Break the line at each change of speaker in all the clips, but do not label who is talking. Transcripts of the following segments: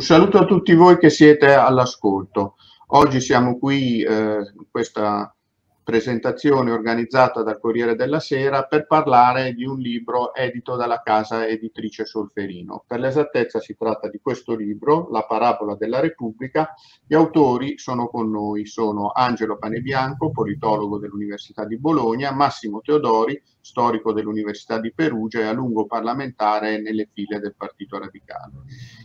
Un saluto a tutti voi che siete all'ascolto. Oggi siamo qui eh, in questa presentazione organizzata dal Corriere della Sera per parlare di un libro edito dalla casa editrice Solferino. Per l'esattezza si tratta di questo libro, La parabola della Repubblica. Gli autori sono con noi, sono Angelo Panebianco, politologo dell'Università di Bologna, Massimo Teodori, storico dell'Università di Perugia e a lungo parlamentare nelle file del Partito Radicale.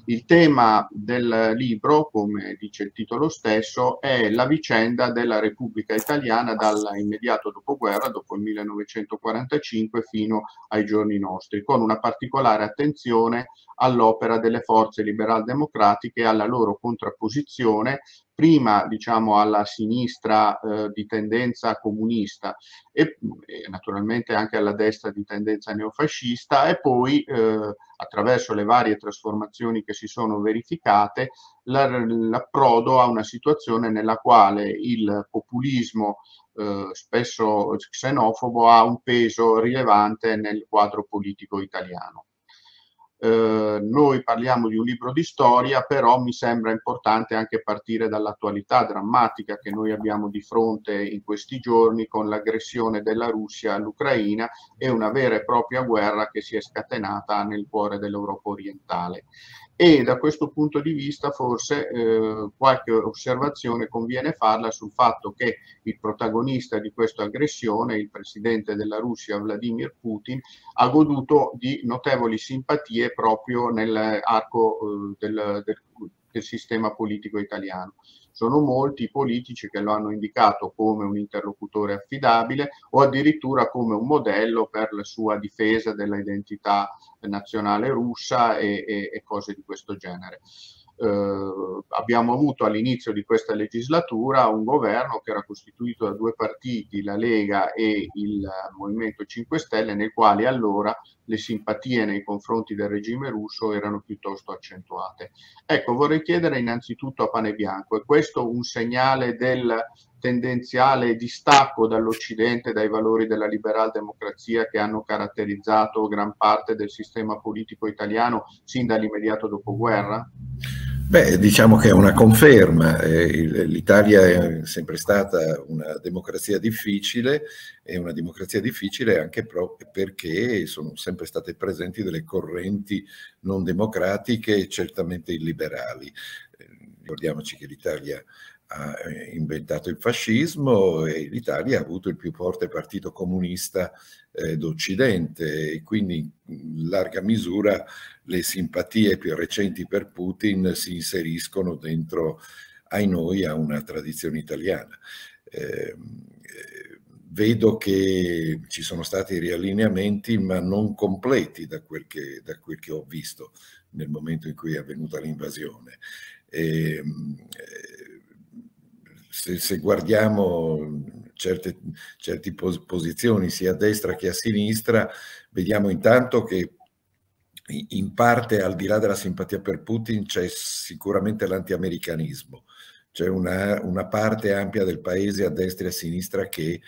Il tema del libro, come dice il titolo stesso, è la vicenda della Repubblica Italiana dall'immediato dopoguerra, dopo il 1945, fino ai giorni nostri, con una particolare attenzione all'opera delle forze liberal democratiche e alla loro contrapposizione prima diciamo alla sinistra eh, di tendenza comunista e, e, naturalmente anche alla destra di tendenza neofascista e poi eh, attraverso le varie trasformazioni che si sono verificate l'approdo a una situazione nella quale il populismo eh, spesso xenofobo ha un peso rilevante nel quadro politico italiano eh, noi parliamo di un libro di storia, però mi sembra importante anche partire dall'attualità drammatica che noi abbiamo di fronte in questi giorni con l'aggressione della Russia all'Ucraina e una vera e propria guerra che si è scatenata nel cuore dell'Europa orientale e da questo punto di vista forse eh, qualche osservazione conviene farla sul fatto che il protagonista di questa aggressione, il presidente della Russia Vladimir Putin, ha goduto di notevoli simpatie proprio nell'arco eh, del, del, del sistema politico italiano sono molti i politici che lo hanno indicato come un interlocutore affidabile o addirittura come un modello per la sua difesa dell'identità nazionale russa e, e, e cose di questo genere. Eh, abbiamo avuto all'inizio di questa legislatura un governo che era costituito da due partiti, la Lega e il Movimento 5 Stelle, nei quali allora le simpatie nei confronti del regime russo erano piuttosto accentuate. Ecco, vorrei chiedere innanzitutto a Pane Bianco, è questo un segnale del tendenziale distacco dall'Occidente, dai valori della liberal democrazia che hanno caratterizzato gran parte del sistema politico italiano sin dall'immediato dopoguerra?
Beh, diciamo che è una conferma. Eh, L'Italia è sempre stata una democrazia difficile e una democrazia difficile anche proprio perché sono sempre state presenti delle correnti non democratiche e certamente illiberali. Eh, ricordiamoci che l'Italia ha eh, inventato il fascismo e l'Italia ha avuto il più forte partito comunista eh, d'Occidente e quindi in larga misura le simpatie più recenti per Putin si inseriscono dentro ai noi a una tradizione italiana. Ehm, eh, vedo che ci sono stati riallineamenti ma non completi da quel che, da quel che ho visto nel momento in cui è avvenuta l'invasione. Ehm, eh, se, se guardiamo certe, certe pos posizioni sia a destra che a sinistra, vediamo intanto che in parte al di là della simpatia per Putin c'è sicuramente l'antiamericanismo, c'è una, una, parte ampia del paese a destra e a sinistra che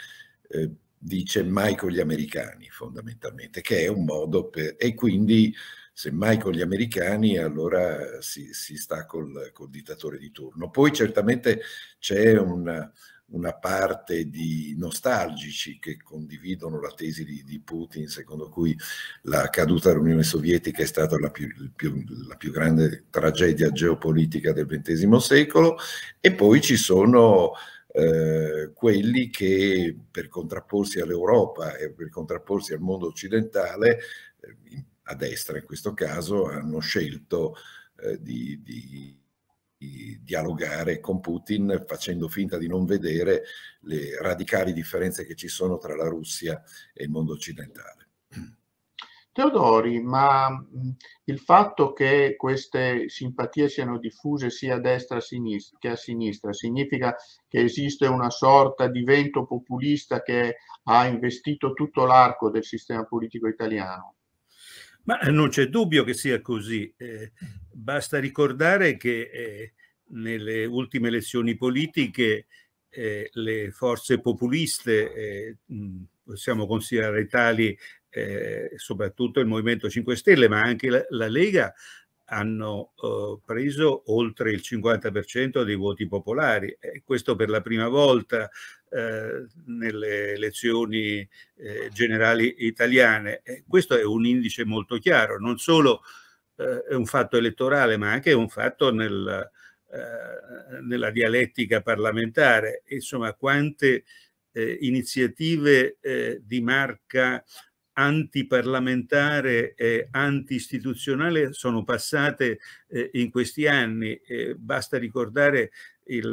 eh, dice mai con gli americani fondamentalmente, che è un modo per... e quindi semmai con gli americani, allora si, si sta col, col, dittatore di turno. Poi certamente c'è una, una parte di nostalgici che condividono la tesi di, di, Putin, secondo cui la caduta dell'Unione Sovietica è stata la più, più, la più grande tragedia geopolitica del XX secolo, e poi ci sono eh, quelli che per contrapporsi all'Europa e per contrapporsi al mondo occidentale, eh, a destra in questo caso, hanno scelto eh, di, di, di, dialogare con Putin facendo finta di non vedere le radicali differenze che ci sono tra la Russia e il mondo occidentale.
Teodori, ma mm, il fatto che queste simpatie siano diffuse sia a destra che a sinistra significa che esiste una sorta di vento populista che ha investito tutto l'arco del sistema politico italiano?
Ma non c'è dubbio che sia così. Eh, basta ricordare che eh, nelle ultime elezioni politiche eh, le forze populiste, eh, possiamo considerare tali eh, soprattutto il Movimento 5 Stelle, ma anche la, la Lega, hanno eh, preso oltre il 50% dei voti popolari. questo per la prima volta eh, nelle elezioni eh, generali italiane. E questo è un indice molto chiaro, non solo eh, è un fatto elettorale, ma anche un fatto nel, eh, nella dialettica parlamentare. Insomma, quante eh, iniziative di marca antiparlamentare e antistituzionale sono passate in questi anni. basta ricordare il,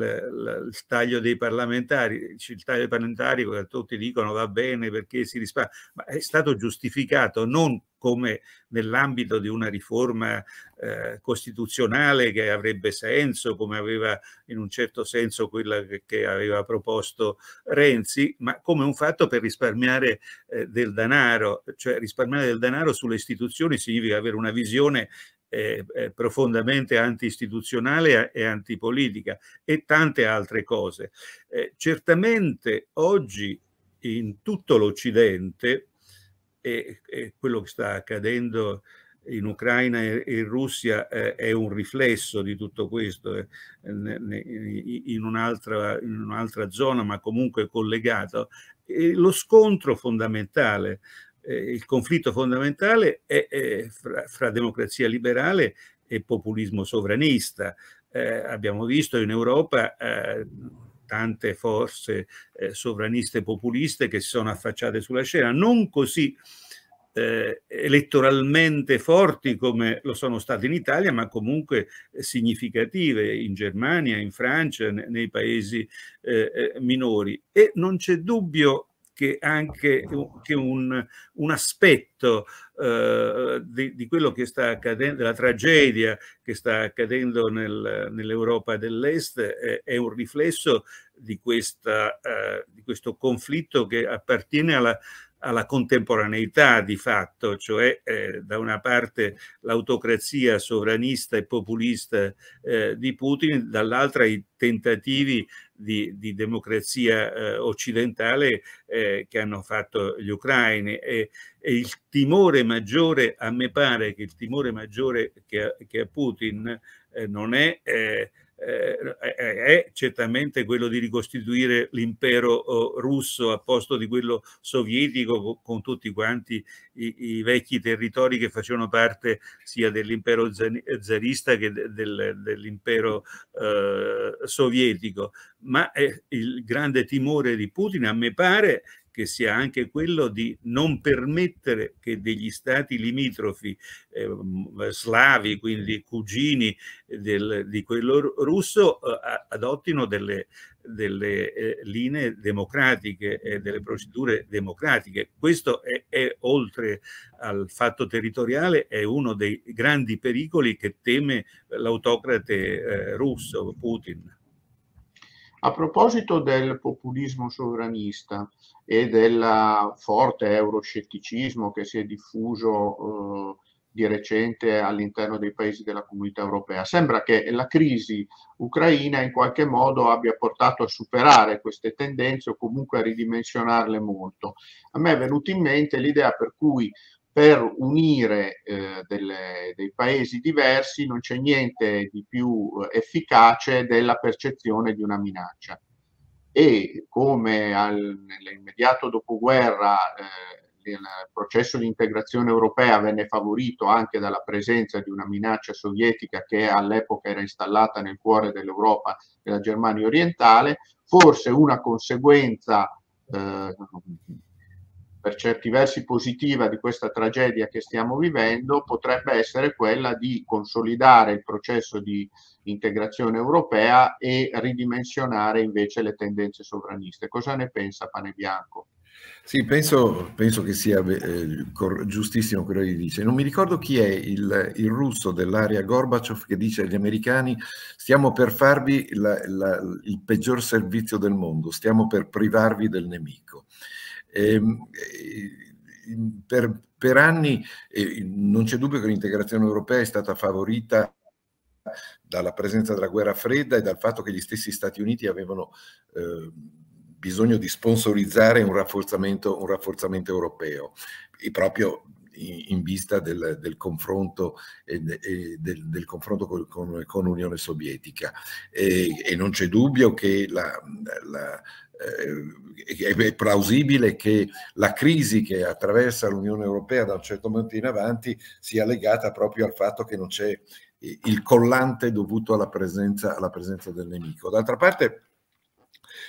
il, taglio dei parlamentari, il taglio dei parlamentari, tutti dicono va bene perché si risparmia, ma è stato giustificato non come nell'ambito di una riforma eh, costituzionale che avrebbe senso, come aveva in un certo senso quella che, aveva proposto Renzi, ma come un fatto per risparmiare eh, del denaro, cioè risparmiare del denaro sulle istituzioni significa avere una visione eh, eh, profondamente anti-istituzionale e antipolitica e tante altre cose. Eh, certamente oggi in tutto l'Occidente e, e quello che sta accadendo in Ucraina e in Russia eh, è un riflesso di tutto questo eh, in, un'altra, in un'altra zona ma comunque collegato. E lo scontro fondamentale, eh, il conflitto fondamentale è, è fra, fra, democrazia liberale e populismo sovranista. Eh, abbiamo visto in Europa eh, tante forze eh, sovraniste populiste che si sono affacciate sulla scena, non così eh, elettoralmente forti come lo sono state in Italia, ma comunque eh, significative in Germania, in Francia, ne, nei paesi eh, eh minori. E non c'è dubbio che anche che un, un, aspetto eh, di, di, quello che sta accadendo, della tragedia che sta accadendo nel, nell'Europa dell'Est, eh, è un riflesso di, questa, eh, di questo conflitto che appartiene alla, alla contemporaneità di fatto, cioè eh, da una parte l'autocrazia sovranista e populista eh, di Putin, dall'altra i tentativi di, di democrazia eh, occidentale eh, che hanno fatto gli ucraini. E, e, il timore maggiore, a me pare che il timore maggiore che, che a Putin eh, non è eh, eh, è certamente quello di ricostituire l'impero oh, russo a posto di quello sovietico con tutti quanti i, i vecchi territori che facevano parte sia dell'impero zarista che del, dell'impero eh, sovietico. Ma il grande timore di Putin, a me pare, che sia anche quello di non permettere che degli stati limitrofi eh, mm, slavi, quindi cugini eh, del, di quello russo, eh, adottino delle, delle eh, linee democratiche e delle procedure democratiche. Questo è, è, oltre al fatto territoriale, è uno dei grandi pericoli che teme l'autocrate
eh, russo Putin. A proposito del populismo sovranista e del forte euroscetticismo che si è diffuso eh, di recente all'interno dei paesi della comunità europea. Sembra che la crisi ucraina in qualche modo abbia portato a superare queste tendenze o comunque a ridimensionarle molto. A me è venuta in mente l'idea per cui per unire eh, delle, dei paesi diversi non c'è niente di più eh, efficace della percezione di una minaccia. E come al, nell'immediato dopoguerra eh, il processo di integrazione europea venne favorito anche dalla presenza di una minaccia sovietica che all'epoca era installata nel cuore dell'Europa, della Germania orientale, forse una conseguenza eh, per certi versi positiva di questa tragedia che stiamo vivendo potrebbe essere quella di consolidare il processo di integrazione europea e ridimensionare invece le tendenze sovraniste. Cosa ne pensa Pane Bianco?
Sì, penso, penso, che sia eh, giustissimo quello che dice. Non mi ricordo chi è il, il russo dell'area Gorbaciov che dice agli americani stiamo per farvi la, la, il peggior servizio del mondo, stiamo per privarvi del nemico. Ehm, eh, per, per, anni non c'è dubbio che l'integrazione europea è stata favorita dalla presenza della guerra fredda e dal fatto che gli stessi Stati Uniti avevano eh, bisogno di sponsorizzare un rafforzamento, un rafforzamento europeo e proprio in, in vista del, del confronto, eh, del, del confronto con, con, con l'Unione Sovietica. E, e non c'è dubbio che la, la eh, è plausibile che la crisi che attraversa l'Unione Europea da un certo momento in avanti sia legata proprio al fatto che non c'è eh, il collante dovuto alla presenza, alla presenza del nemico. D'altra parte,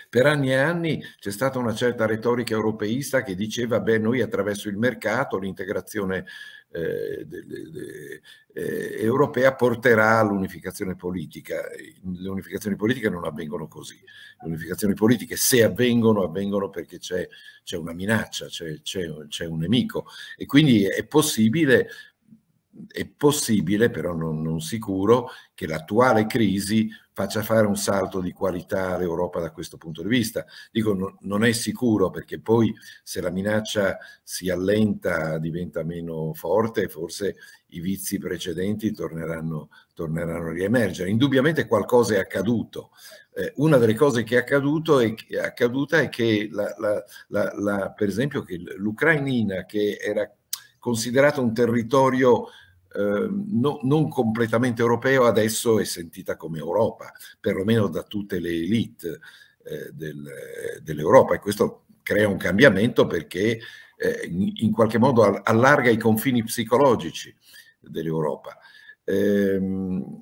per anni e anni c'è stata una certa retorica europeista che diceva, beh, noi attraverso il mercato, l'integrazione eh, eh, europea porterà all'unificazione politica. Le unificazioni politiche non avvengono così. Le unificazioni politiche, se avvengono, avvengono perché c'è, una minaccia, c'è, un nemico e quindi è possibile è possibile, però non, non, sicuro, che l'attuale crisi faccia fare un salto di qualità all'Europa da questo punto di vista. Dico, no, non è sicuro perché poi se la minaccia si allenta, diventa meno forte, forse i vizi precedenti torneranno, torneranno a riemergere. Indubbiamente qualcosa è accaduto. Eh, una delle cose che è, accaduto è, è accaduta è che, la, la, la, per esempio, che l'Ucraina, che era considerato un territorio Ehm, no, non completamente europeo adesso è sentita come Europa, perlomeno da tutte le elite eh, del, dell'Europa e questo crea un cambiamento perché eh, in qualche modo allarga i confini psicologici dell'Europa. Ehm,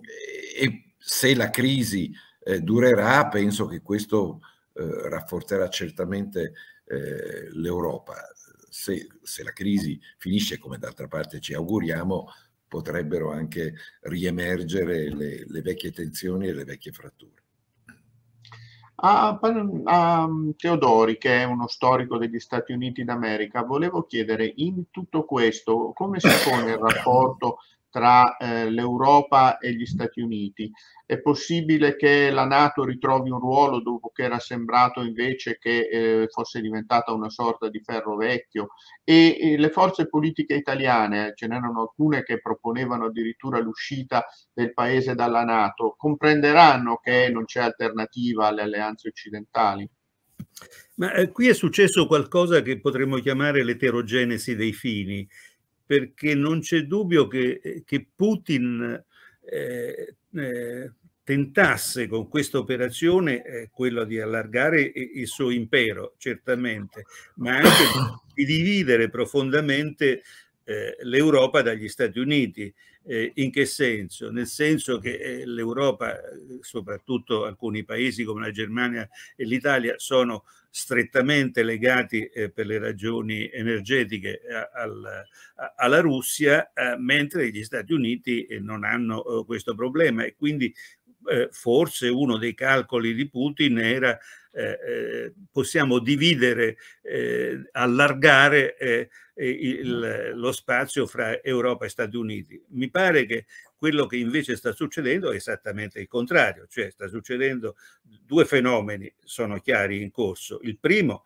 e se la crisi eh, durerà, penso che questo eh, rafforzerà certamente eh, l'Europa. Se, se, la crisi finisce, come d'altra parte ci auguriamo, potrebbero anche riemergere le, le vecchie tensioni e le vecchie fratture.
A, ah, a, ehm, Teodori, che è uno storico degli Stati Uniti d'America, volevo chiedere in tutto questo come si pone il rapporto tra eh, l'Europa e gli Stati Uniti. È possibile che la Nato ritrovi un ruolo dopo che era sembrato invece che eh, fosse diventata una sorta di ferro vecchio e, e le forze politiche italiane, ce n'erano alcune che proponevano addirittura l'uscita del paese dalla Nato, comprenderanno che non c'è alternativa alle alleanze occidentali?
Ma eh, qui è successo qualcosa che potremmo chiamare l'eterogenesi dei fini perché non c'è dubbio che, eh, che Putin eh, eh, tentasse con questa operazione eh, quello di allargare il suo impero, certamente, ma anche di dividere profondamente eh, l'Europa dagli Stati Uniti. Eh, in che senso? Nel senso che eh, l'Europa, eh, soprattutto alcuni paesi come la Germania e l'Italia, sono strettamente legati eh, per le ragioni energetiche eh, al, a, alla Russia, eh, mentre gli Stati Uniti eh, non hanno eh, questo problema e quindi forse uno dei calcoli di Putin era eh, possiamo dividere, eh, allargare eh, il, lo spazio fra Europa e Stati Uniti. Mi pare che quello che invece sta succedendo è esattamente il contrario, cioè sta succedendo due fenomeni sono chiari in corso. Il primo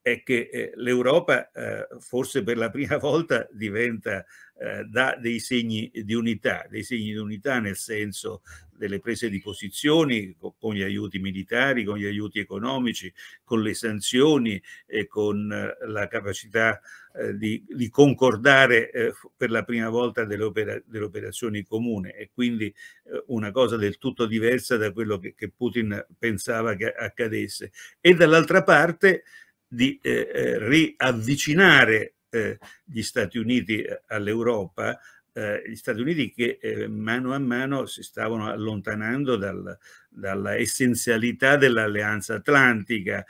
è che eh, l'Europa eh, forse per la prima volta diventa eh, dà dei segni di unità, dei segni di unità nel senso delle prese di posizioni con gli aiuti militari, con gli aiuti economici, con le sanzioni e con eh, la capacità eh, di, di, concordare eh, per la prima volta delle, opera, delle operazioni comune e quindi eh, una cosa del tutto diversa da quello che, che Putin pensava che accadesse. E dall'altra parte di eh, eh, riavvicinare eh, gli Stati Uniti eh, all'Europa, eh, gli Stati Uniti che eh, mano a mano si stavano allontanando dal, dalla essenzialità dell'alleanza atlantica,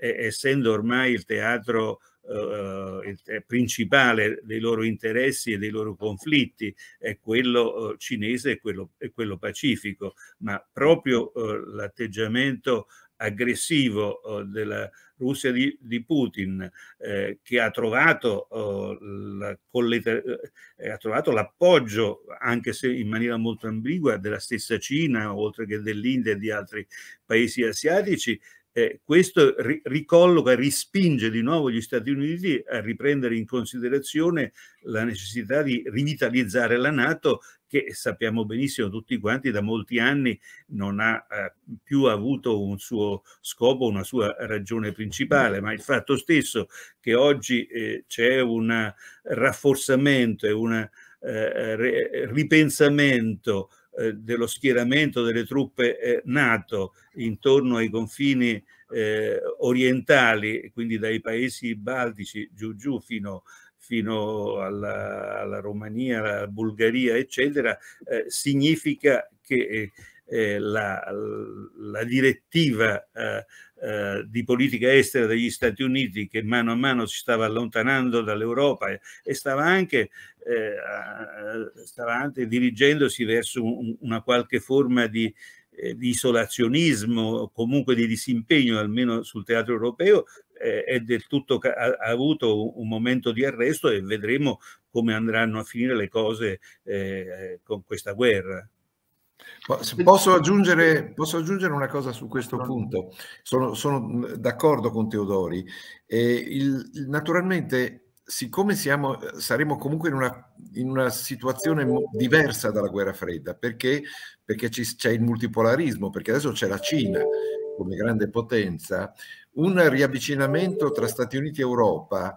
essendo ormai il teatro eh, principale dei loro interessi e dei loro conflitti è quello cinese e quello, quello pacifico, ma proprio eh, l'atteggiamento aggressivo eh, della Russia di, di Putin, eh, che ha trovato, eh, la, eh, ha trovato l'appoggio, anche se in maniera molto ambigua, della stessa Cina, oltre che dell'India e di altri paesi asiatici, eh, questo ri- ricolloca, rispinge di nuovo gli Stati Uniti a riprendere in considerazione la necessità di rivitalizzare la Nato che sappiamo benissimo tutti quanti da molti anni non ha eh, più avuto un suo scopo, una sua ragione principale, ma il fatto stesso che oggi eh, c'è un rafforzamento e un eh, ripensamento eh, dello schieramento delle truppe eh, NATO intorno ai confini eh, orientali, quindi dai paesi baltici giù giù fino a fino alla, alla Romania, alla Bulgaria, eccetera, eh, significa che eh, eh la, la, direttiva eh, eh, di politica estera degli Stati Uniti che mano a mano si stava allontanando dall'Europa e, e stava anche, eh, stava anche dirigendosi verso un, una qualche forma di eh, di isolazionismo, comunque di disimpegno, almeno sul teatro europeo, eh, è del tutto ha, ha, avuto un momento di arresto e vedremo come andranno a finire le cose eh, con questa guerra.
Posso aggiungere, posso aggiungere, una cosa su questo punto? Sono, sono d'accordo con Teodori. Eh, il, naturalmente siccome siamo, saremo comunque in una, in una, situazione diversa dalla guerra fredda, perché, perché c'è il multipolarismo, perché adesso c'è la Cina come grande potenza, un riavvicinamento tra Stati Uniti e Europa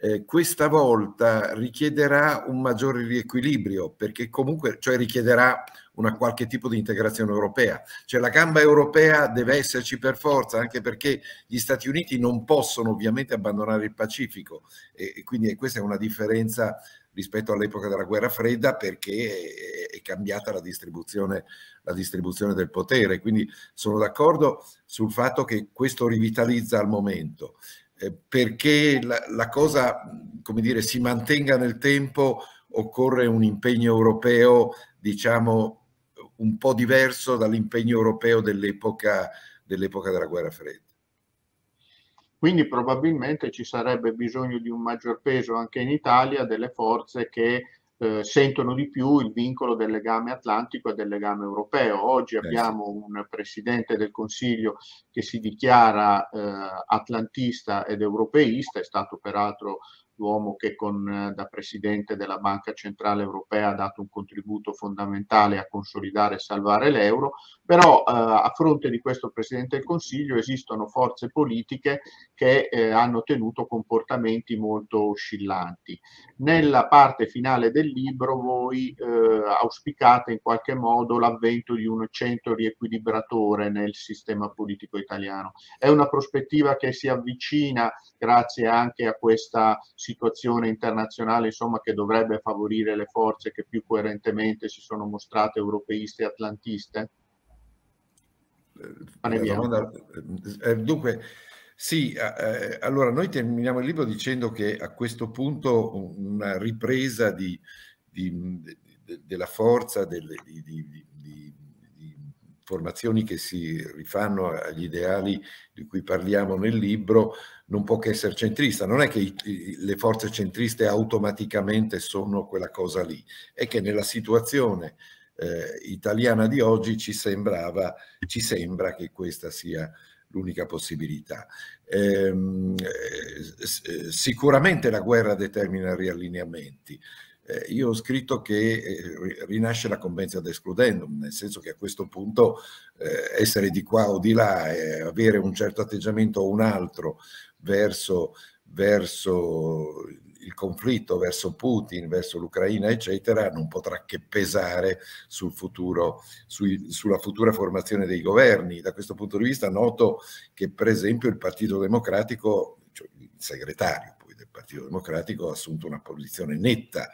eh, questa volta richiederà un maggiore riequilibrio, perché comunque, cioè richiederà una qualche tipo di integrazione europea. Cioè la gamba europea deve esserci per forza, anche perché gli Stati Uniti non possono ovviamente abbandonare il Pacifico e, e quindi questa è una differenza rispetto all'epoca della guerra fredda perché è, cambiata la distribuzione, la distribuzione del potere. Quindi sono d'accordo sul fatto che questo rivitalizza al momento, eh, perché la, la, cosa, come dire, si mantenga nel tempo occorre un impegno europeo, diciamo, un po' diverso dall'impegno europeo dell'epoca dell della guerra fredda.
Quindi probabilmente ci sarebbe bisogno di un maggior peso anche in Italia delle forze che eh, sentono di più il vincolo del legame atlantico e del legame europeo. Oggi eh abbiamo un presidente del Consiglio che si dichiara eh, atlantista ed europeista, è stato peraltro l'uomo che con, eh, da presidente della Banca Centrale Europea ha dato un contributo fondamentale a consolidare e salvare l'euro, però eh, a fronte di questo Presidente del Consiglio esistono forze politiche che eh, hanno tenuto comportamenti molto oscillanti. Nella parte finale del libro voi eh, auspicate in qualche modo l'avvento di un centro riequilibratore nel sistema politico italiano. È una prospettiva che si avvicina grazie anche a questa situazione situazione internazionale insomma, che dovrebbe favorire le forze che più coerentemente si sono mostrate europeiste e atlantiste? Eh, domanda,
eh, eh, dunque, sì, eh, allora noi terminiamo il libro dicendo che a questo punto una ripresa di, di, de, della forza, delle, di, di, formazioni che si rifanno agli ideali di cui parliamo nel libro, non può che essere centrista. Non è che i, le forze centriste automaticamente sono quella cosa lì, è che nella situazione eh, italiana di oggi ci, sembrava, ci sembra che questa sia l'unica possibilità. Ehm, eh, eh, sicuramente la guerra determina riallineamenti eh, io ho scritto che eh, rinasce la convenzione ad escludendum, nel senso che a questo punto eh, essere di qua o di là, avere un certo atteggiamento o un altro verso, verso il conflitto, verso Putin, verso l'Ucraina, eccetera, non potrà che pesare sul futuro, sui, sulla futura formazione dei governi. Da questo punto di vista noto che per esempio il Partito Democratico, cioè il segretario, Partito Democratico ha assunto una posizione netta,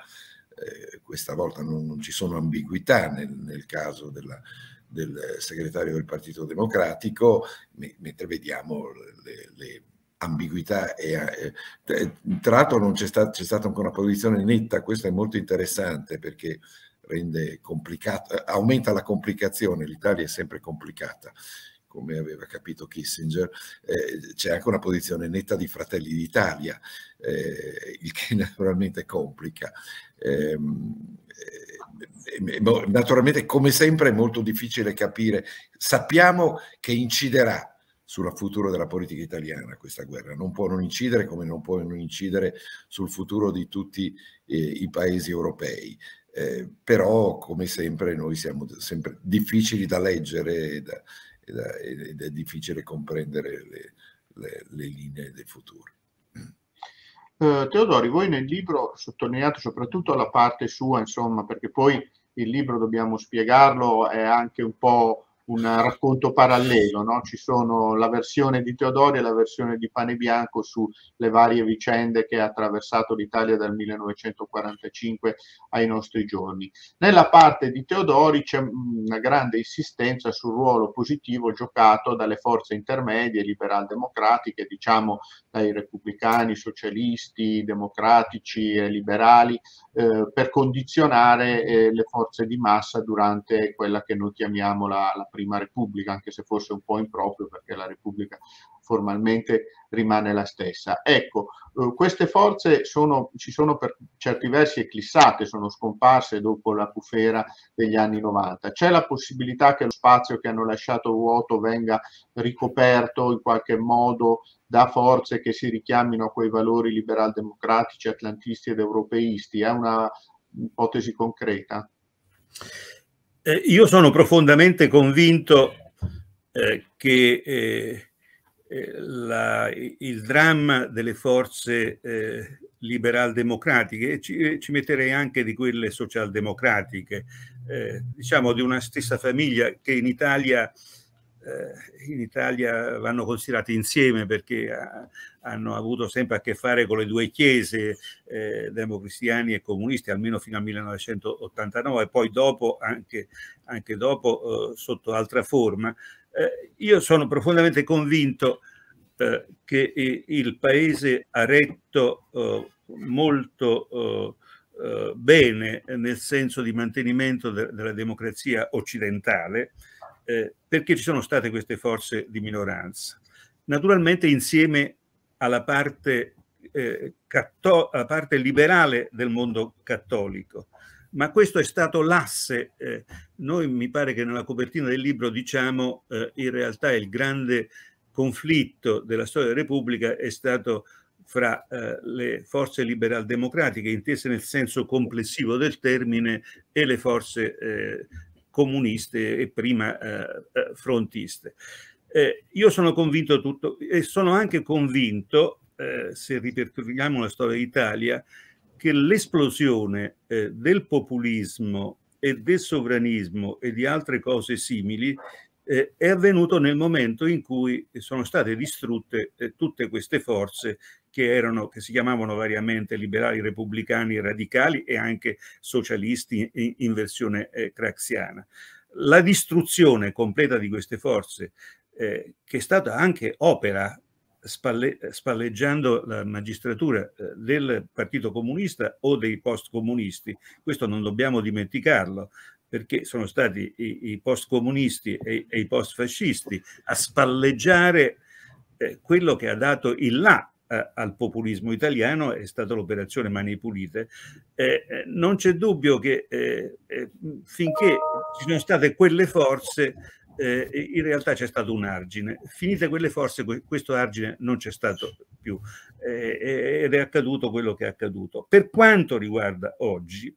eh, questa volta non, non, ci sono ambiguità nel, nel caso della, del segretario del Partito Democratico, me, mentre vediamo le, le ambiguità. E, eh, eh tra l'altro non c'è, sta, stata ancora una posizione netta, questo è molto interessante perché rende complicata, aumenta la complicazione, l'Italia è sempre complicata come aveva capito Kissinger, eh, c'è anche una posizione netta di Fratelli d'Italia, eh, il che naturalmente complica. Ehm, eh, eh boh, naturalmente, come sempre, è molto difficile capire. Sappiamo che inciderà sul futuro della politica italiana questa guerra, non può non incidere come non può non incidere sul futuro di tutti eh, i paesi europei. Eh, però come sempre noi siamo sempre difficili da leggere, da, ed è, difficile comprendere le, le, le linee del futuro. Mm.
Eh, Teodori, voi nel libro sottolineate soprattutto la parte sua, insomma, perché poi il libro dobbiamo spiegarlo, è anche un po' un racconto parallelo, no? ci sono la versione di Teodoro e la versione di Pane Bianco sulle varie vicende che ha attraversato l'Italia dal 1945 ai nostri giorni. Nella parte di Teodori c'è mm, una grande insistenza sul ruolo positivo giocato dalle forze intermedie liberal-democratiche, diciamo dai repubblicani, socialisti, democratici e liberali, eh, per condizionare eh, le forze di massa durante quella che noi chiamiamo la, la prima Repubblica, anche se forse un po' improprio perché la Repubblica formalmente rimane la stessa. Ecco, eh, queste forze sono, ci sono per certi versi eclissate, sono scomparse dopo la bufera degli anni 90. C'è la possibilità che lo spazio che hanno lasciato vuoto venga ricoperto in qualche modo da forze che si richiamino a quei valori liberal-democratici, atlantisti ed europeisti? È una mm, ipotesi concreta?
Eh, io sono profondamente convinto eh, che eh, eh la, il dramma delle forze eh, liberal-democratiche, ci, ci, metterei anche di quelle socialdemocratiche, eh, diciamo di una stessa famiglia che in Italia eh, in Italia vanno considerati insieme perché eh, hanno avuto sempre a che fare con le due chiese eh, democristiani e comunisti, almeno fino al 1989, poi dopo, anche, anche dopo eh, sotto altra forma. Eh, io sono profondamente convinto eh, che il paese ha retto molto bene nel senso di mantenimento de della democrazia occidentale eh, perché ci sono state queste forze di minoranza. Naturalmente insieme alla parte, eh, catto- alla parte liberale del mondo cattolico, ma questo è stato l'asse. Eh, noi mi pare che nella copertina del libro diciamo eh, in realtà il grande conflitto della storia della Repubblica è stato fra eh, le forze liberal-democratiche, intese nel senso complessivo del termine, e le forze eh, comuniste e prima eh, eh, frontiste. Eh, io sono convinto tutto e sono anche convinto, eh, se ripercorriamo la storia d'Italia, che l'esplosione eh, del populismo e del sovranismo e di altre cose simili eh, è avvenuto nel momento in cui sono state distrutte tutte queste forze che, erano, che si chiamavano variamente liberali repubblicani radicali e anche socialisti in, in versione eh, craxiana. La distruzione completa di queste forze, eh, che è stata anche opera Spalle, spalleggiando la magistratura eh, del Partito Comunista o dei post-comunisti. Questo non dobbiamo dimenticarlo, perché sono stati i, i post-comunisti e, e, i post-fascisti a spalleggiare eh, quello che ha dato il là a, al populismo italiano è stata l'operazione Mani Pulite. Eh, eh non c'è dubbio che eh, eh, finché ci sono state quelle forze, eh, in realtà c'è stato un argine. Finite quelle forze, questo argine non c'è stato più eh, eh, ed è accaduto quello che è accaduto. Per quanto riguarda oggi,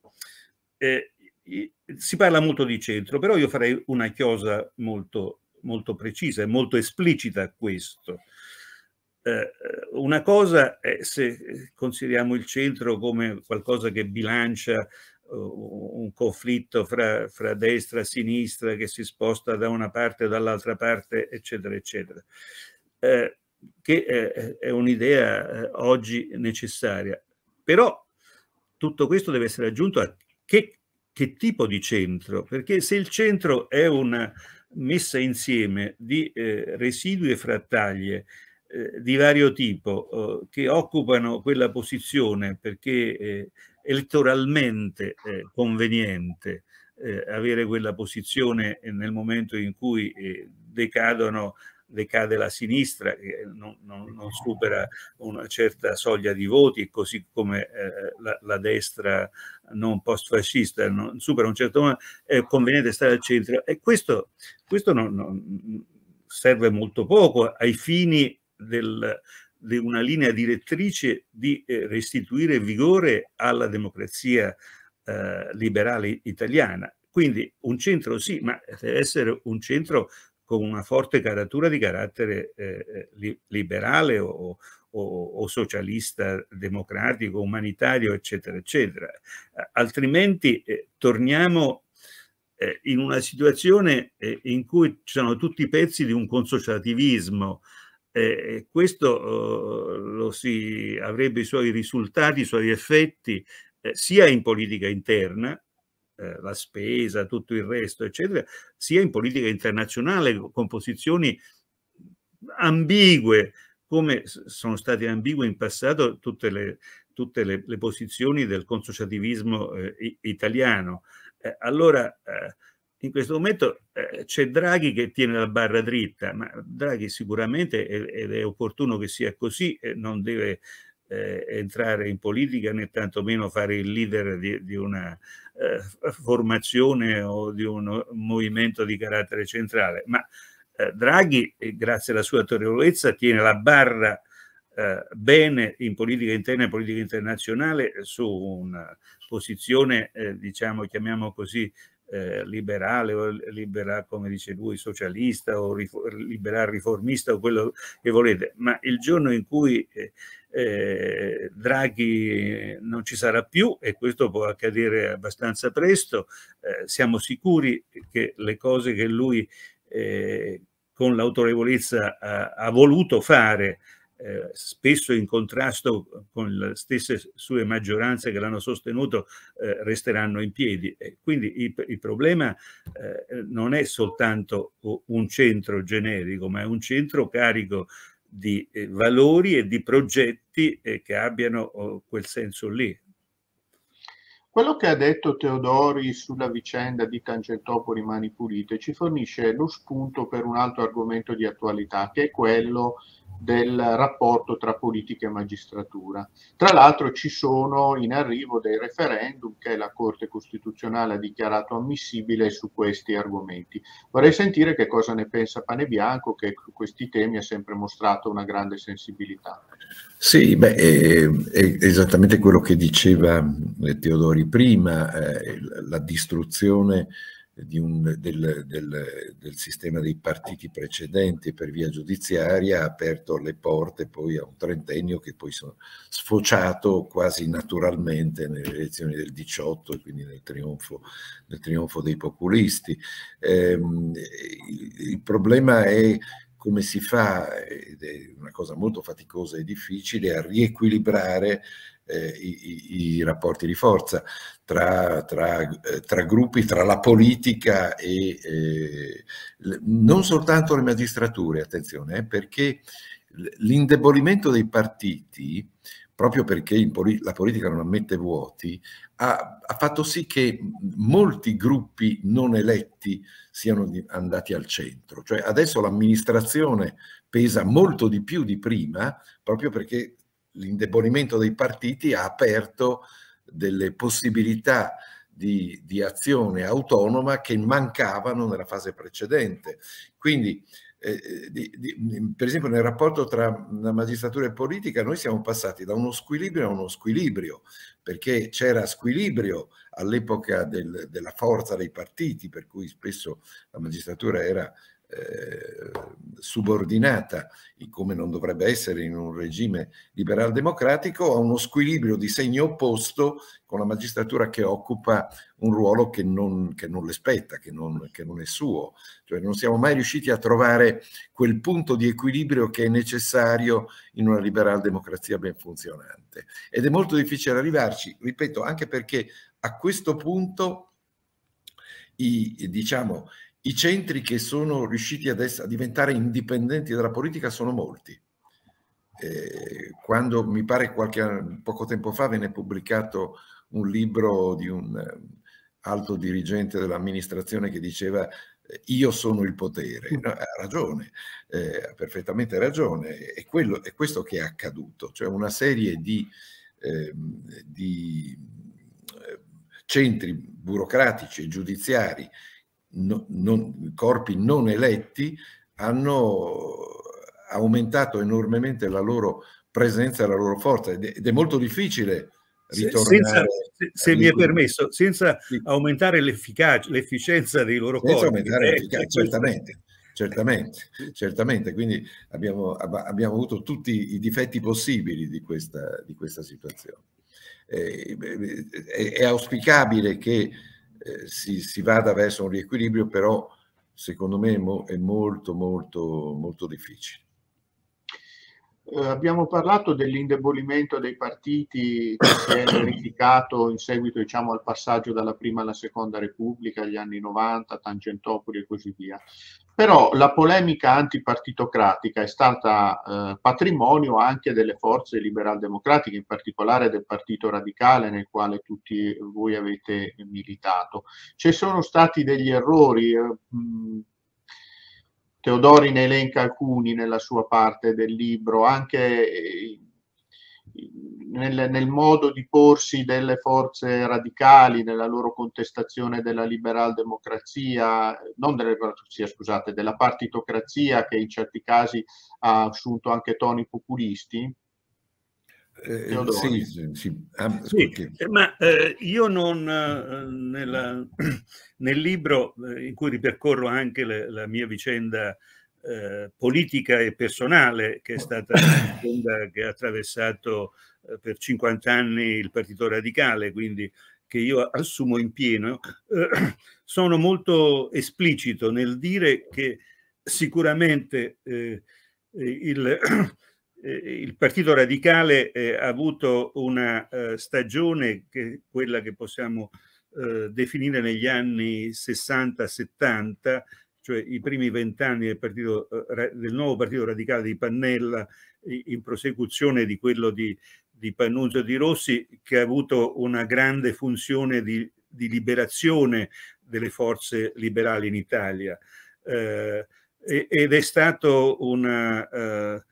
eh, si parla molto di centro, però io farei una chiosa molto, molto precisa e molto esplicita a questo. Eh, eh, una cosa è se eh, consideriamo il centro come qualcosa che bilancia eh, un conflitto fra, fra destra e sinistra che si sposta da una parte e dall'altra parte, eccetera, eccetera. Eh, che è, è un'idea oggi necessaria. Però tutto questo deve essere aggiunto a che, che, tipo di centro, perché se il centro è una messa insieme di eh, residui e frattaglie eh, di vario tipo eh, che occupano quella posizione perché eh, elettoralmente eh, conveniente eh, avere quella posizione nel momento in cui decadono decade la sinistra che non, non, non, supera una certa soglia di voti, così come eh, la, la, destra non post-fascista non supera un certo momento, è conveniente stare al centro. E questo, questo non, serve molto poco ai fini del, di una linea direttrice di eh, restituire vigore alla democrazia eh, liberale italiana. Quindi un centro sì, ma deve essere un centro con una forte caratura di carattere eh, eh li, liberale o, o, o, socialista, democratico, umanitario, eccetera, eccetera. altrimenti eh, torniamo eh, in una situazione in cui ci sono tutti i pezzi di un consociativismo eh, questo eh, lo si, avrebbe i suoi risultati, i suoi effetti eh, sia in politica interna, eh, la spesa, tutto il resto, eccetera, sia in politica internazionale con posizioni ambigue, come sono state ambigue in passato tutte le, tutte le, le posizioni del consociativismo eh, italiano. Eh, allora, in questo momento eh, c'è Draghi che tiene la barra dritta, ma Draghi sicuramente, è, ed è opportuno che sia così, eh, non deve eh, entrare in politica né tantomeno fare il leader di, di una eh, formazione o di un movimento di carattere centrale, ma eh, Draghi, eh, grazie alla sua autorevolezza, tiene la barra bene in politica interna e politica internazionale su una posizione, diciamo, chiamiamo così, eh, liberale o libera, come dice lui, socialista o rifor liberal riformista o quello che volete, ma il giorno in cui eh, eh, Draghi non ci sarà più, e questo può accadere abbastanza presto, eh, siamo sicuri che le cose che lui eh, con l'autorevolezza ha, ha voluto fare eh, spesso in contrasto con le stesse sue maggioranze che l'hanno sostenuto, eh, resteranno in piedi. E quindi il, il problema eh, non è soltanto un centro generico, ma è un centro carico di eh, valori e di
progetti eh, che abbiano oh, quel senso lì. Quello che ha detto Teodori sulla vicenda di Tangentopoli Mani Pulite ci fornisce lo spunto per un altro argomento di attualità, che è quello del rapporto tra politica e magistratura. Tra l'altro ci sono in arrivo dei referendum che la Corte Costituzionale ha dichiarato ammissibile su questi argomenti. Vorrei sentire che cosa ne pensa Pane Bianco che su questi temi ha sempre mostrato una grande sensibilità.
Sì, beh, è, è esattamente quello che diceva eh, Teodori prima, eh, la distruzione un, del, del, del, sistema dei partiti precedenti per via giudiziaria ha aperto le porte poi a un trentennio che poi sono sfociato quasi naturalmente nelle elezioni del 18 e quindi nel trionfo, nel trionfo dei populisti. Ehm, il problema è come si fa, ed è una cosa molto faticosa e difficile, a riequilibrare eh, i, i, rapporti di forza tra, tra, eh, tra, gruppi, tra la politica e eh, non soltanto le magistrature, attenzione, eh, perché l'indebolimento dei partiti, proprio perché poli la politica non ammette vuoti, ha, ha, fatto sì che molti gruppi non eletti siano andati al centro. Cioè adesso l'amministrazione pesa molto di più di prima, proprio perché l'indebolimento dei partiti ha aperto delle possibilità di, di, azione autonoma che mancavano nella fase precedente. Quindi, eh, eh, di, di, per esempio, nel rapporto tra la magistratura e politica, noi siamo passati da uno squilibrio a uno squilibrio, perché c'era squilibrio all'epoca del, della forza dei partiti, per cui spesso la magistratura era eh, subordinata, come non dovrebbe essere in un regime liberal democratico, a uno squilibrio di segno opposto con la magistratura che occupa un ruolo che non, che non le spetta, che non, che non è suo. Cioè non siamo mai riusciti a trovare quel punto di equilibrio che è necessario in una liberal democrazia ben funzionante. Ed è molto difficile arrivarci, ripeto, anche perché a questo punto i, diciamo, i centri che sono riusciti adesso a diventare indipendenti dalla politica sono molti. Eh, quando mi pare qualche poco tempo fa venne pubblicato un libro di un eh, alto dirigente dell'amministrazione che diceva eh, io sono il potere. Mm. No, ha ragione, eh, ha perfettamente ragione. È, quello, è, questo che è accaduto, cioè una serie di, ehm, eh, di centri burocratici e giudiziari no, non, corpi non eletti hanno aumentato enormemente la loro presenza
e la loro forza ed è, ed è molto difficile ritornare. Senza, se mi è permesso, senza sì. aumentare l'efficienza dei loro senza corpi. Aumentare eh, certamente.
Certamente, eh, certamente, quindi abbiamo, abbiamo, avuto tutti i difetti possibili di questa, di questa situazione. Eh, è, è, auspicabile che eh, si, si, vada verso un riequilibrio, però secondo me è, molto, molto, molto difficile.
Eh, abbiamo parlato dell'indebolimento dei partiti che si è verificato in seguito diciamo, al passaggio dalla prima alla seconda repubblica, gli anni 90, Tangentopoli e così via però la polemica antipartitocratica è stata eh, patrimonio anche delle forze liberal-democratiche, in particolare del Partito Radicale nel quale tutti voi avete militato. Ci sono stati degli errori, eh, Teodori ne elenca alcuni nella sua parte del libro, anche eh, nel, nel, modo di porsi delle forze radicali nella loro contestazione della liberal democrazia, non della democrazia, scusate, della partitocrazia che in certi casi ha assunto anche toni populisti? Eh, eh sì, sì, sì. Ah, sì eh,
ma eh, io non eh, nella, nel libro eh, in cui ripercorro anche le, la mia vicenda eh, politica e personale che è stata quella che ha attraversato eh, per 50 anni il Partito Radicale, quindi che io assumo in pieno, eh, sono molto esplicito nel dire che sicuramente eh, eh, il, eh, il, Partito Radicale ha avuto una stagione che quella che possiamo definire negli anni 60-70 cioè i primi vent'anni del, eh, del nuovo partito radicale di Pannella in prosecuzione di quello di, di Pannunzio di Rossi che ha avuto una grande funzione di, di liberazione delle forze liberali in Italia eh, ed è stato, una, eh,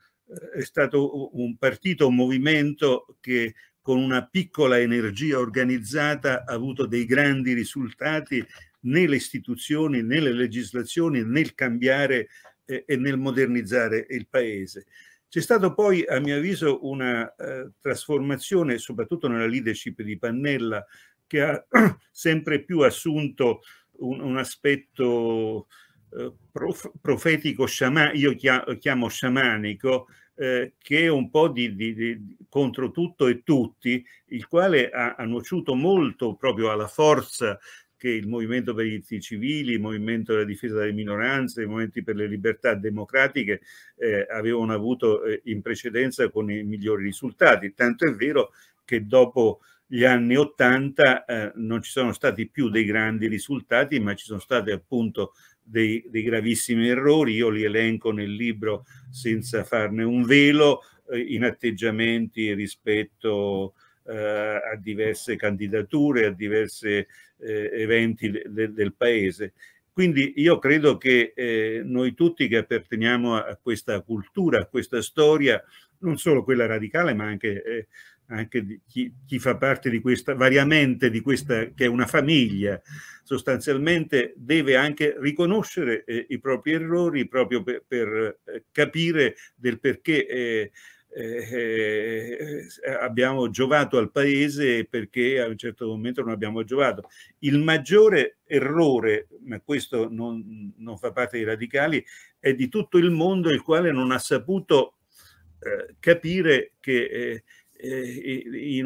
è stato un partito, un movimento che con una piccola energia organizzata ha avuto dei grandi risultati nelle istituzioni nelle legislazioni nel cambiare eh, e nel modernizzare il paese. C'è stata poi, a mio avviso, una eh, trasformazione, soprattutto nella leadership di Pannella, che ha sempre più assunto un, un aspetto eh, prof, profetico, io chiamo, chiamo sciamanico, eh, che è un po' di, di, di, contro tutto e tutti, il quale ha, ha nociuto molto proprio alla forza che il movimento per i diritti civili, il movimento della difesa delle minoranze, i movimenti per le libertà democratiche eh, avevano avuto eh, in precedenza con i migliori risultati. Tanto è vero che dopo gli anni Ottanta eh, non ci sono stati più dei grandi risultati, ma ci sono stati appunto dei, dei gravissimi errori. Io li elenco nel libro senza farne un velo, eh, in atteggiamenti rispetto eh, a diverse candidature, a diversi eh, eventi del, del paese. Quindi io credo che eh, noi tutti che apparteniamo a questa cultura, a questa storia, non solo quella radicale, ma anche, eh, anche chi, chi, fa parte di questa, variamente di questa, che è una famiglia, sostanzialmente deve anche riconoscere eh, i propri errori proprio per, per eh, capire del perché eh, eh, eh, abbiamo giovato al paese perché a un certo momento non abbiamo giovato. Il maggiore errore, ma questo non, non fa parte dei radicali, è di tutto il mondo il quale non ha saputo eh, capire che eh, eh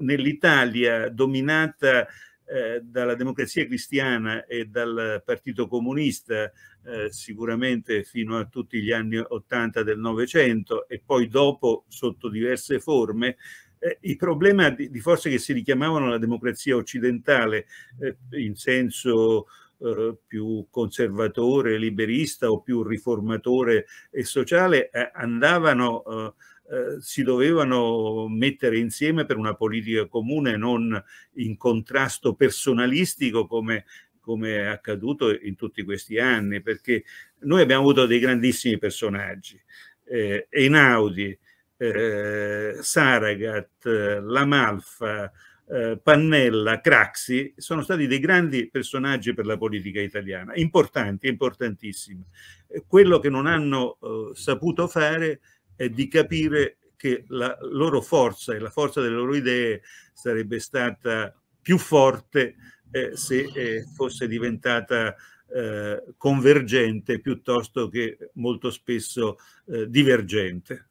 nell'Italia dominata eh, dalla democrazia cristiana e dal partito comunista eh, sicuramente fino a tutti gli anni 80 del Novecento e poi dopo sotto diverse forme, eh, il problema di, di, forze che si richiamavano alla democrazia occidentale eh, in senso eh, più conservatore, liberista o più riformatore e sociale andavano eh, si dovevano mettere insieme per una politica comune, non in contrasto personalistico come come è accaduto in tutti questi anni, perché noi abbiamo avuto dei grandissimi personaggi, eh, Einaudi, eh, Saragat, Lamalfa, eh, Pannella, Craxi, sono stati dei grandi personaggi per la politica italiana, importanti, importantissimi. Eh, quello che non hanno eh, saputo fare è è di capire che la loro forza e la forza delle loro idee sarebbe stata più forte eh, se eh, fosse diventata eh, convergente piuttosto che molto spesso eh, divergente.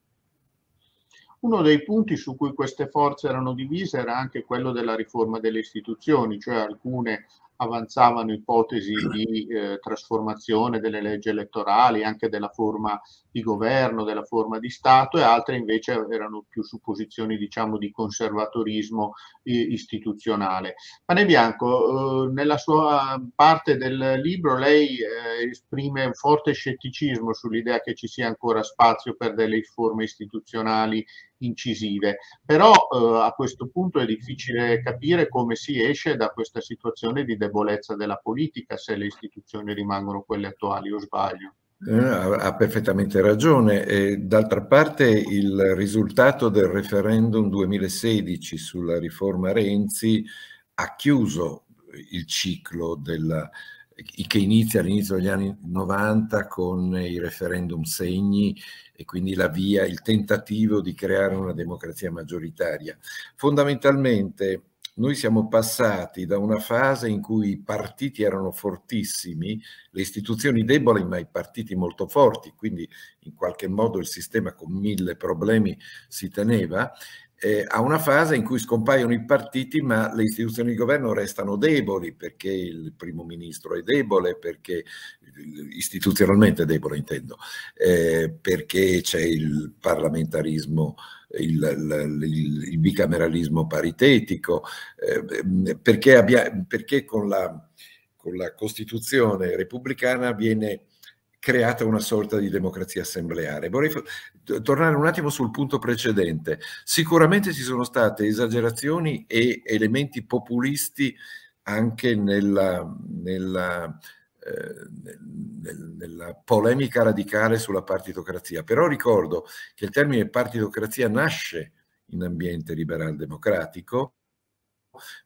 Uno dei punti su cui queste forze erano divise era anche quello della riforma delle istituzioni, cioè alcune avanzavano ipotesi di eh, trasformazione delle leggi elettorali, anche della forma di governo, della forma di Stato, e altre invece erano più su posizioni diciamo, di conservatorismo eh, istituzionale. Pane Bianco, eh, nella sua parte del libro lei eh, esprime un forte scetticismo sull'idea che ci sia ancora spazio per delle forme istituzionali incisive, però eh, a questo punto è difficile capire come si esce da questa situazione di debolezza della politica se le istituzioni rimangono quelle attuali o sbaglio.
Eh, ha perfettamente ragione. d'altra parte il risultato del referendum 2016 sulla riforma Renzi ha chiuso il ciclo della, che inizia all'inizio degli anni 90 con i referendum segni e quindi la via, il tentativo di creare una democrazia maggioritaria. Fondamentalmente noi siamo passati da una fase in cui i partiti erano fortissimi, le istituzioni deboli, ma i partiti molto forti, quindi in qualche modo il sistema con mille problemi si teneva, eh, a una fase in cui scompaiono i partiti ma le istituzioni di governo restano deboli perché il primo ministro è debole, perché eh, istituzionalmente debole intendo, eh, perché c'è il parlamentarismo il, il, il, bicameralismo paritetico, eh, perché, abbia, perché con, la, con, la, Costituzione repubblicana viene creata una sorta di democrazia assembleare. Vorrei tornare un attimo sul punto precedente. Sicuramente ci sono state esagerazioni e elementi populisti anche nella, nella, eh, nel, nella polemica radicale sulla partitocrazia, però ricordo che il termine partitocrazia nasce in ambiente liberal democratico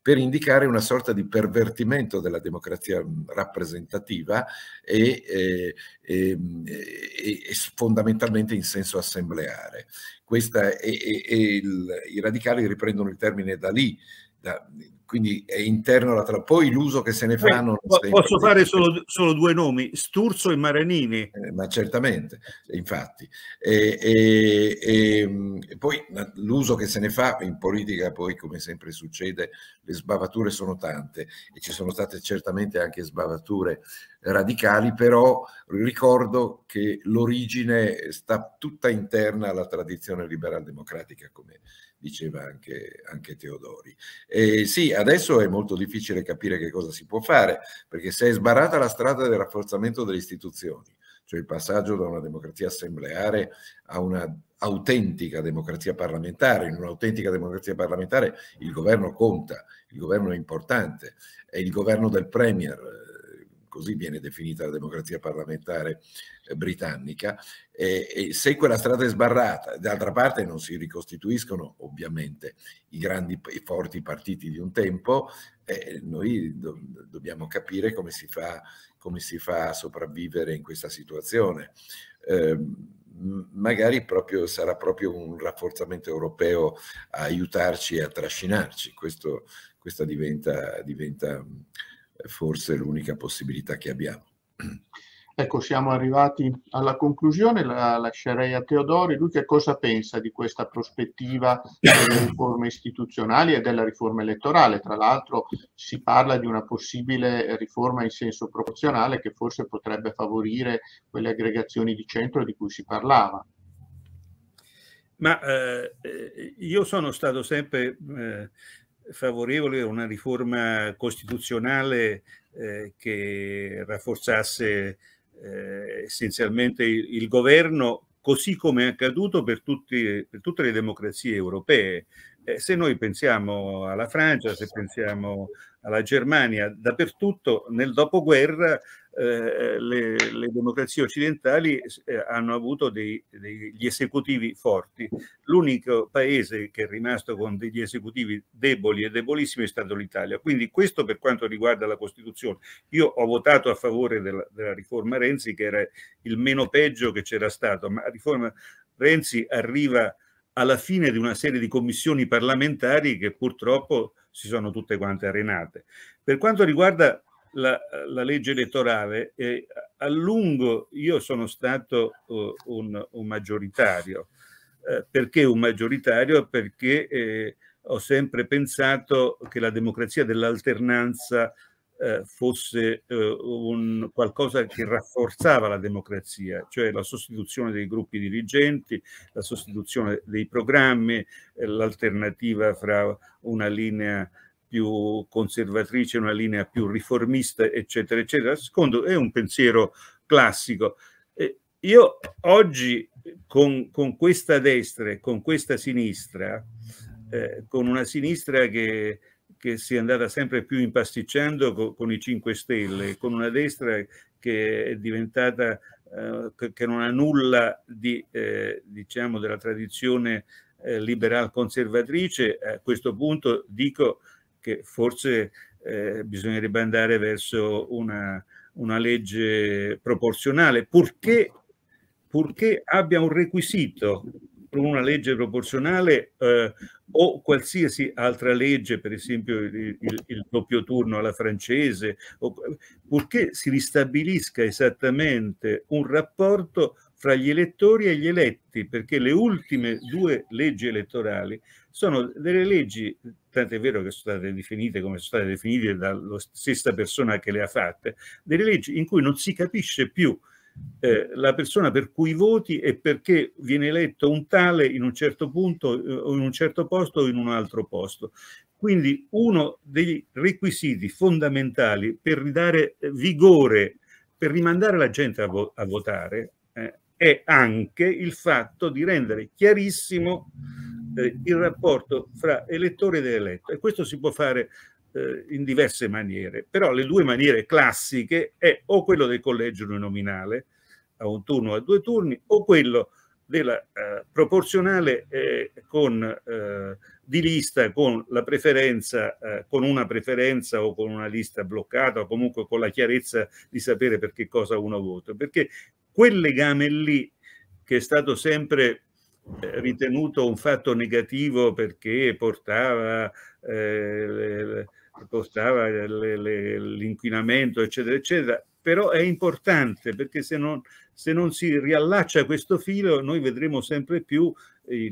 per indicare una sorta di pervertimento della democrazia mm, rappresentativa e, e, e, e fondamentalmente in senso assembleare. Questa, il, I radicali riprendono il termine da lì, da, quindi è interno alla tra... Poi l'uso che se ne fanno... Eh, posso fare solo,
solo, due nomi, Sturzo e
Maranini. Eh, ma certamente, infatti. E, e, e mm, poi l'uso che se ne fa in politica, poi come sempre succede, le sbavature sono tante e ci sono state certamente anche sbavature radicali, però ricordo che l'origine sta tutta interna alla tradizione liberal democratica, come diceva anche, anche Teodori. E eh, sì, adesso è molto difficile capire che cosa si può fare, perché se è sbarrata la strada del rafforzamento delle istituzioni, cioè il passaggio da una democrazia assembleare a una autentica democrazia parlamentare. In un'autentica democrazia parlamentare il governo conta, il governo è importante, è il governo del Premier, così viene definita la democrazia parlamentare eh, britannica, e, e se quella strada è sbarrata, d'altra parte non si ricostituiscono ovviamente i grandi e forti partiti di un tempo, eh, noi do, dobbiamo capire come si, fa, come si, fa, a sopravvivere in questa situazione. Eh, magari proprio, sarà proprio un rafforzamento europeo a aiutarci e a trascinarci, Questo, questa diventa, diventa forse è l'unica possibilità che abbiamo.
Ecco, siamo arrivati alla conclusione, la lascerei a Teodori. Lui che cosa pensa di questa prospettiva delle riforme istituzionali e della riforma elettorale? Tra l'altro si parla di una possibile riforma in senso proporzionale che forse potrebbe favorire quelle aggregazioni di centro di cui si parlava.
Ma eh, eh io sono stato sempre eh, favorevole a una riforma costituzionale eh, che rafforzasse eh, essenzialmente il, il, governo, così come è accaduto per, tutti, per tutte le democrazie europee. Eh, se noi pensiamo alla Francia, se pensiamo alla Germania dappertutto, nel dopoguerra eh, le, le, democrazie occidentali eh, hanno avuto dei, degli esecutivi forti. L'unico paese che è rimasto con degli esecutivi deboli e debolissimi è stato l'Italia. Quindi questo per quanto riguarda la Costituzione. Io ho votato a favore della, della riforma Renzi, che era il meno peggio che c'era stato, ma la riforma Renzi arriva alla fine di una serie di commissioni parlamentari che purtroppo si sono tutte quante arenate. Per quanto riguarda la, la legge elettorale, eh, a lungo io sono stato uh, un, un, maggioritario. Eh, perché un maggioritario? Perché eh, ho sempre pensato che la democrazia dell'alternanza eh, fosse eh, un, qualcosa che rafforzava la democrazia, cioè la sostituzione dei gruppi dirigenti, la sostituzione dei programmi, eh, l'alternativa fra una linea più conservatrice, una linea più riformista, eccetera, eccetera. Secondo è un pensiero classico. io oggi con, con, questa destra e con questa sinistra, eh, con una sinistra che che si è andata sempre più impasticcendo con, con i 5 Stelle, con una destra che è diventata, eh, che non ha nulla di, eh, diciamo, della tradizione eh, liberal conservatrice, a questo punto dico che forse eh, bisognerebbe andare verso una, una legge proporzionale, purché, purché abbia un requisito con una legge proporzionale eh, o qualsiasi altra legge, per esempio il, il, il doppio turno alla francese, o, purché si ristabilisca esattamente un rapporto fra gli elettori e gli eletti, perché le ultime due leggi elettorali sono delle leggi, tant'è vero che sono state definite come sono state definite dalla stessa persona che le ha fatte, delle leggi in cui non si capisce più eh, la persona per cui voti e perché viene eletto un tale in un certo punto eh, o in un certo posto o in un altro posto. Quindi uno dei requisiti fondamentali per ridare eh, vigore, per rimandare la gente a, vo a votare, eh, è anche il fatto di rendere chiarissimo eh, il rapporto fra elettore ed eletto. E questo si può fare eh, in diverse maniere, però le due maniere classiche è o quello del collegio nominale a un turno o a due turni o quello della eh, proporzionale eh, con, eh, di lista con, la preferenza, eh, con una preferenza o con una lista bloccata o comunque con la chiarezza di sapere per che cosa uno vota, perché quel legame lì che è stato sempre eh, ritenuto un fatto negativo perché portava eh, costava l'inquinamento, eccetera, eccetera, però è importante perché se non, se non, si riallaccia questo filo noi vedremo sempre più eh,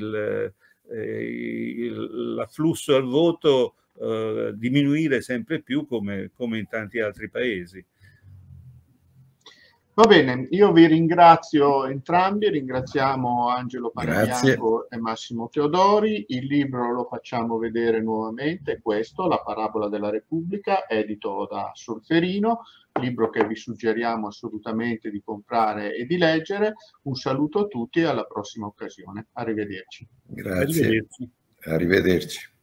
l'afflusso al voto eh, diminuire sempre più come, come in tanti altri paesi.
Va bene, io vi ringrazio entrambi, ringraziamo Angelo Panabianco e Massimo Teodori, il libro lo facciamo vedere nuovamente, questo, La parabola della Repubblica, edito da Solferino, libro che vi suggeriamo assolutamente di comprare e di leggere. Un saluto a tutti e alla prossima occasione. Arrivederci. Grazie.
Arrivederci.
Arrivederci.